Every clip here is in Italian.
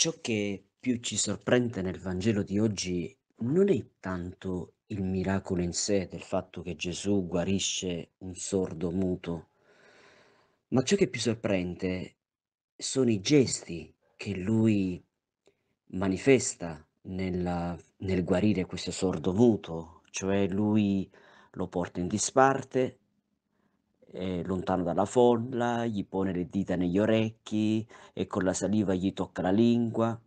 Ciò che più ci sorprende nel Vangelo di oggi non è tanto il miracolo in sé del fatto che Gesù guarisce un sordo muto, ma ciò che più sorprende sono i gesti che lui manifesta nella- nel guarire questo sordo muto, cioè lui lo porta in disparte, eh, lontano dalla folla, gli pone le dita negli orecchi e con la saliva gli tocca la lingua.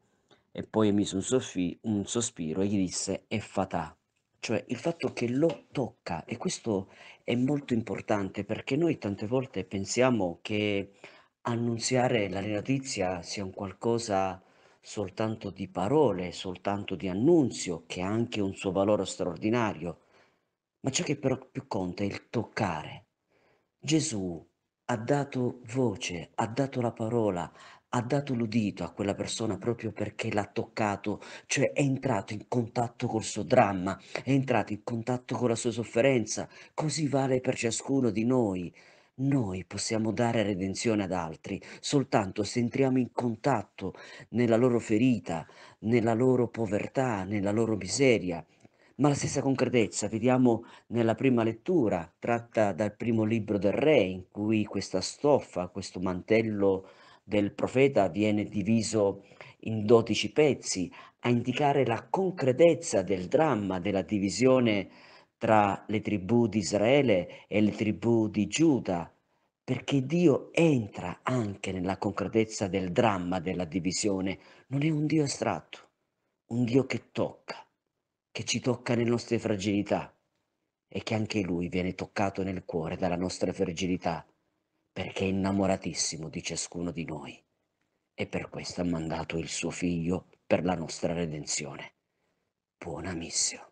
E poi emise un, soffi- un sospiro e gli disse: È fatà cioè il fatto che lo tocca e questo è molto importante perché noi tante volte pensiamo che annunziare la notizia sia un qualcosa soltanto di parole, soltanto di annunzio, che ha anche un suo valore straordinario, ma ciò che però più conta è il toccare, Gesù ha dato voce, ha dato la parola, ha dato l'udito a quella persona proprio perché l'ha toccato, cioè è entrato in contatto col suo dramma, è entrato in contatto con la sua sofferenza. Così vale per ciascuno di noi. Noi possiamo dare redenzione ad altri soltanto se entriamo in contatto nella loro ferita, nella loro povertà, nella loro miseria, ma la stessa concretezza vediamo nella prima lettura tratta dal primo libro del re in cui questa stoffa, questo mantello del profeta viene diviso in dodici pezzi a indicare la concretezza del dramma della divisione tra le tribù di Israele e le tribù di Giuda, perché Dio entra anche nella concretezza del dramma della divisione, non è un Dio astratto, un Dio che tocca, che ci tocca nelle nostre fragilità e che anche lui viene toccato nel cuore dalla nostra fragilità, perché è innamoratissimo di ciascuno di noi e per questo ha mandato il suo figlio per la nostra redenzione. Buona missione.